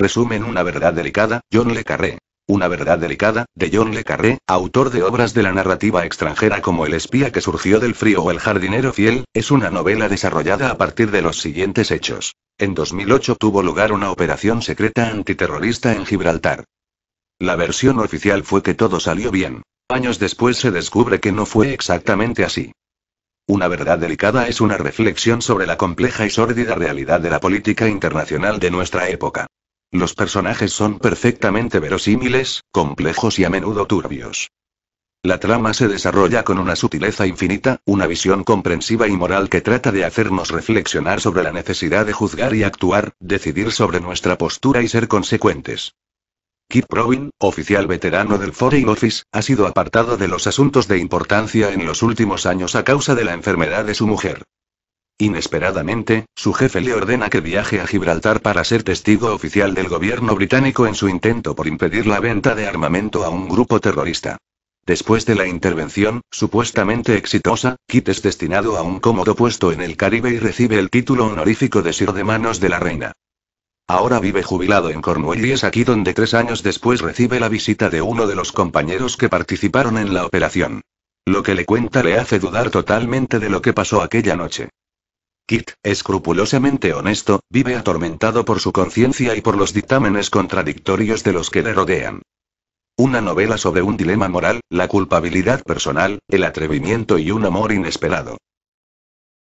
Resumen Una verdad delicada, John Le Carré. Una verdad delicada, de John Le Carré, autor de obras de la narrativa extranjera como El espía que surgió del frío o El jardinero fiel, es una novela desarrollada a partir de los siguientes hechos. En 2008 tuvo lugar una operación secreta antiterrorista en Gibraltar. La versión oficial fue que todo salió bien. Años después se descubre que no fue exactamente así. Una verdad delicada es una reflexión sobre la compleja y sórdida realidad de la política internacional de nuestra época. Los personajes son perfectamente verosímiles, complejos y a menudo turbios. La trama se desarrolla con una sutileza infinita, una visión comprensiva y moral que trata de hacernos reflexionar sobre la necesidad de juzgar y actuar, decidir sobre nuestra postura y ser consecuentes. Kip Robin, oficial veterano del Foreign Office, ha sido apartado de los asuntos de importancia en los últimos años a causa de la enfermedad de su mujer. Inesperadamente, su jefe le ordena que viaje a Gibraltar para ser testigo oficial del gobierno británico en su intento por impedir la venta de armamento a un grupo terrorista. Después de la intervención, supuestamente exitosa, Kit es destinado a un cómodo puesto en el Caribe y recibe el título honorífico de Sir de manos de la reina. Ahora vive jubilado en Cornwall y es aquí donde tres años después recibe la visita de uno de los compañeros que participaron en la operación. Lo que le cuenta le hace dudar totalmente de lo que pasó aquella noche. Kit, escrupulosamente honesto, vive atormentado por su conciencia y por los dictámenes contradictorios de los que le rodean. Una novela sobre un dilema moral, la culpabilidad personal, el atrevimiento y un amor inesperado.